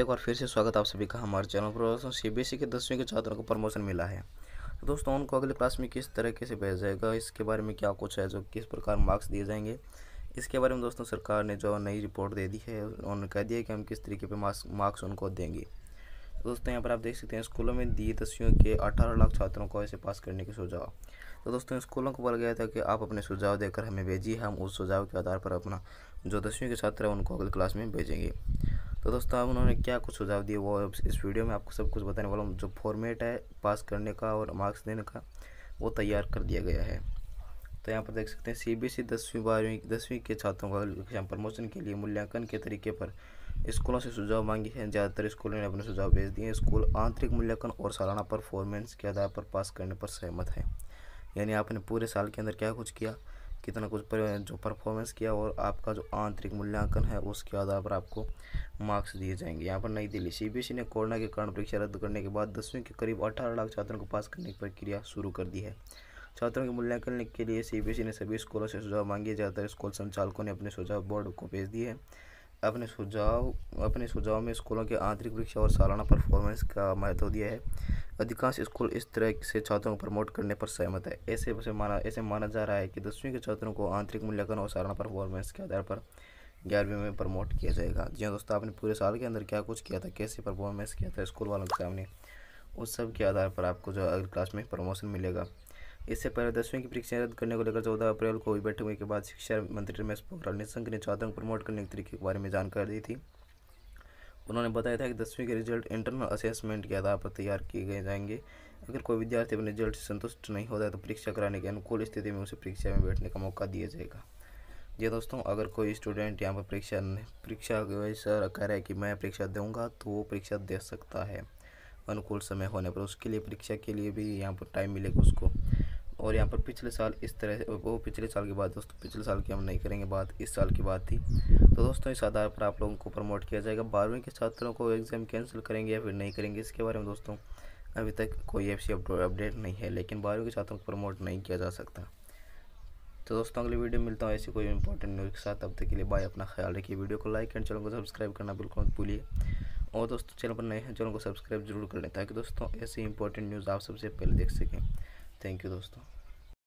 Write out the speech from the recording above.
एक बार फिर से स्वागत आप सभी का हमारे चैनल पर दोस्तों सी e के दसवीं के छात्रों को प्रमोशन मिला है तो दोस्तों उनको अगले क्लास में किस तरीके से भेजा जाएगा इसके बारे में क्या कुछ है जो किस प्रकार मार्क्स दिए जाएंगे इसके बारे में दोस्तों सरकार ने जो नई रिपोर्ट दे दी है उन्होंने कह दिया कि हम किस तरीके पर मार्क्स उनको देंगे तो दोस्तों यहाँ पर आप देख सकते हैं स्कूलों में दी दसवीं के अठारह लाख छात्रों को ऐसे पास करने के सुझाव तो दोस्तों स्कूलों को बोला गया था कि आप अपने सुझाव देकर हमें भेजिए हम उस सुझाव के आधार पर अपना जो दसवीं के छात्र हैं उनको अगले क्लास में भेजेंगे तो दोस्तों आप उन्होंने क्या कुछ सुझाव दिए वो इस वीडियो में आपको सब कुछ बताने वाला हूँ जो फॉर्मेट है पास करने का और मार्क्स देने का वो तैयार कर दिया गया है तो यहाँ पर देख सकते हैं सी बी ई दसवीं बारहवीं दसवीं के छात्रों का एग्जाम प्रमोशन के लिए मूल्यांकन के तरीके पर स्कूलों से सुझाव मांगे हैं ज़्यादातर स्कूलों ने अपने सुझाव भेज दिए स्कूल आंतरिक मूल्यांकन और सालाना परफॉर्मेंस के आधार पर पास करने पर सहमत है यानी आपने पूरे साल के अंदर क्या कुछ किया कितना कुछ पर, जो परफॉर्मेंस किया और आपका जो आंतरिक मूल्यांकन है उसके आधार पर आपको मार्क्स दिए जाएंगे यहाँ पर नई दिल्ली सी e ने कोरोना के कारण परीक्षा रद्द करने के बाद दसवीं के करीब अठारह लाख छात्रों को पास करने की प्रक्रिया शुरू कर दी है छात्रों के मूल्यांकन के लिए सी e ने सभी स्कूलों से सुझाव मांगे ज़्यादातर स्कूल संचालकों ने अपने सुझाव बोर्ड को भेज दिए हैं अपने सुझाव अपने सुझाव में स्कूलों के आंतरिक परीक्षा और सालाना परफॉर्मेंस का महत्व दिया है अधिकांश स्कूल इस तरह से छात्रों को प्रमोट करने पर सहमत है ऐसे माना ऐसे माना जा रहा है कि दसवीं के छात्रों को आंतरिक मूल्यांकन और सालाना परफॉर्मेंस के आधार पर ग्यारहवीं में प्रमोट किया जाएगा जी हाँ दोस्तों आपने पूरे साल के अंदर क्या कुछ किया था कैसे परफॉर्मेंस किया था स्कूल वालों के सामने उस सब के आधार पर आपको जो अगली क्लास में प्रमोशन मिलेगा इससे पहले दसवीं की परीक्षाएं रद्द करने को लेकर चौदह अप्रैल को हुई बैठक के बाद शिक्षा मंत्री रमेश पोखरियाल निशंक ने छात्रों को प्रमोट करने के तरीके के बारे में जानकारी दी थी उन्होंने बताया था कि दसवीं के रिजल्ट इंटरनल असेसमेंट के आधार पर तैयार किए गए जाएंगे अगर कोई विद्यार्थी अपने रिजल्ट से संतुष्ट नहीं होता है तो परीक्षा कराने की अनुकूल स्थिति में उसे परीक्षा में बैठने का मौका दिया जाएगा जी दोस्तों अगर कोई स्टूडेंट यहाँ पर परीक्षा परीक्षा सर कह रहा है कि मैं परीक्षा दूंगा तो वो परीक्षा दे सकता है अनुकूल समय होने पर उसके लिए परीक्षा के लिए भी यहाँ पर टाइम मिलेगा उसको और यहाँ पर पिछले साल इस तरह से वो पिछले साल की बात दोस्तों पिछले साल की हम नहीं करेंगे बात इस साल की बात थी तो दोस्तों इस आधार पर आप लोगों को प्रमोट किया जाएगा बारहवीं के छात्रों को एग्ज़ाम कैंसिल करेंगे या फिर नहीं करेंगे इसके बारे में दोस्तों अभी तक कोई एफ अपडेट नहीं है लेकिन बारहवीं के छात्रों को प्रमोट नहीं किया जा सकता तो दोस्तों अगली वीडियो मिलता हूँ ऐसी कोई इंपॉर्टेंट न्यूज़ के साथ अब तक के लिए बाय अपना ख्याल रखिए वीडियो को लाइक एंड चैनल को सब्सक्राइब करना बिल्कुल मत भूलिए और दोस्तों चैनल पर नए हैं चैनल को सब्सक्राइब जरूर कर लें ताकि दोस्तों ऐसी इंपॉर्टेंट न्यूज़ आप सबसे पहले देख सकें थैंक यू दोस्तों